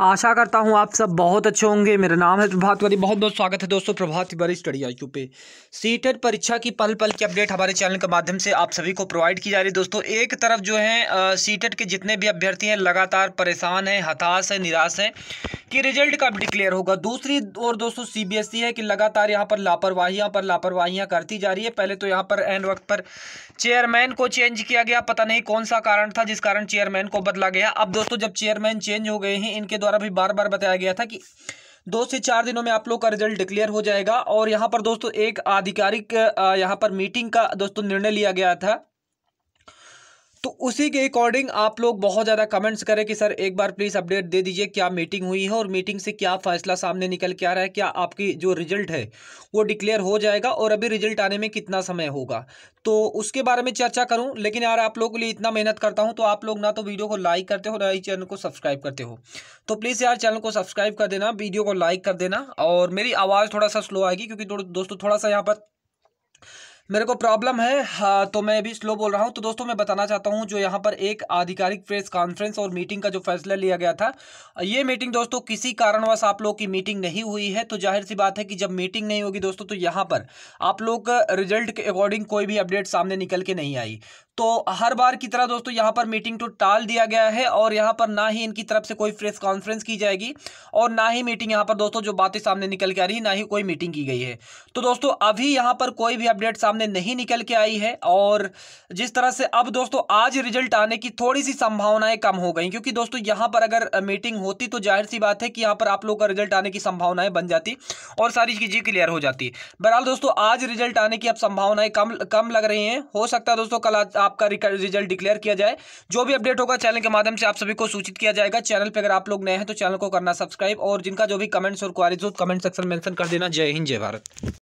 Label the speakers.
Speaker 1: आशा करता हूँ आप सब बहुत अच्छे होंगे मेरा नाम है प्रभात तिवारी बहुत बहुत स्वागत है दोस्तों प्रभात तिवारी स्टडी आई पे सी e परीक्षा की पल पल की अपडेट हमारे चैनल के माध्यम से आप सभी को प्रोवाइड की जा रही है दोस्तों एक तरफ जो है सी e के जितने भी अभ्यर्थी हैं लगातार परेशान हैं हताश हैं निराश हैं कि रिजल्ट कब डिक्लेयर होगा दूसरी और दोस्तों सीबीएसई e है कि लगातार यहाँ पर लापरवाही पर लापरवाहियाँ करती जा रही है पहले तो यहाँ पर एन वक्त पर चेयरमैन को चेंज किया गया पता नहीं कौन सा कारण था जिस कारण चेयरमैन को बदला गया अब दोस्तों जब चेयरमैन चेंज हो गए हैं इनके द्वारा भी बार बार बताया गया था कि दो से चार दिनों में आप लोग का रिजल्ट डिक्लेयर हो जाएगा और यहाँ पर दोस्तों एक आधिकारिक यहाँ पर मीटिंग का दोस्तों निर्णय लिया गया था तो उसी के अकॉर्डिंग आप लोग बहुत ज़्यादा कमेंट्स करें कि सर एक बार प्लीज़ अपडेट दे दीजिए क्या मीटिंग हुई है और मीटिंग से क्या फैसला सामने निकल के आ रहा है क्या आपकी जो रिजल्ट है वो डिक्लेयर हो जाएगा और अभी रिजल्ट आने में कितना समय होगा तो उसके बारे में चर्चा करूँ लेकिन यार आप लोगों के लिए इतना मेहनत करता हूँ तो आप लोग ना तो वीडियो को लाइक करते हो ना ही चैनल को सब्सक्राइब करते हो तो प्लीज़ यार चैनल को सब्सक्राइब कर देना वीडियो को लाइक कर देना और मेरी आवाज़ थोड़ा सा स्लो आएगी क्योंकि दोस्तों थोड़ा सा यहाँ पर मेरे को प्रॉब्लम है हाँ तो मैं भी स्लो बोल रहा हूँ तो दोस्तों मैं बताना चाहता हूँ जो यहाँ पर एक आधिकारिक प्रेस कॉन्फ्रेंस और मीटिंग का जो फैसला लिया गया था ये मीटिंग दोस्तों किसी कारणवश आप लोग की मीटिंग नहीं हुई है तो जाहिर सी बात है कि जब मीटिंग नहीं होगी दोस्तों तो यहाँ पर आप लोग रिजल्ट के अकॉर्डिंग कोई भी अपडेट सामने निकल के नहीं आई तो हर बार की तरह दोस्तों यहाँ पर मीटिंग तो टाल दिया गया है और यहाँ पर ना ही इनकी तरफ से कोई प्रेस कॉन्फ्रेंस की जाएगी और ना ही मीटिंग यहाँ पर दोस्तों जो बातें सामने निकल के आ रही है ना ही कोई मीटिंग की गई है तो दोस्तों अभी यहाँ पर कोई भी अपडेट सामने सामने नहीं निकल के आई है और जिस तरह से अब दोस्तों आज रिजल्ट आने की थोड़ी सी संभावनाएं कम हो गई क्योंकि दोस्तों यहां पर अगर मीटिंग होती तो जाहिर सी बात है कि यहां पर आप लोगों का रिजल्ट आने की संभावनाएं बन जाती और सारी चीज़ें क्लियर हो जाती बहरहाल दोस्तों आज रिजल्ट आने की अब संभावनाएं कम कम लग रही हैं हो सकता है दोस्तों कल आपका रिजल्ट डिक्लेयर किया जाए जो भी अपडेट होगा चैनल के माध्यम से आप सभी को सूचित किया जाएगा चैनल पर अगर आप लोग नए हैं तो चैनल को करना सब्सक्राइब और जिनका जो भी कमेंट्स और क्वारीज हो कमेंट सेक्शन मेंशन कर देना जय हिंद जय भारत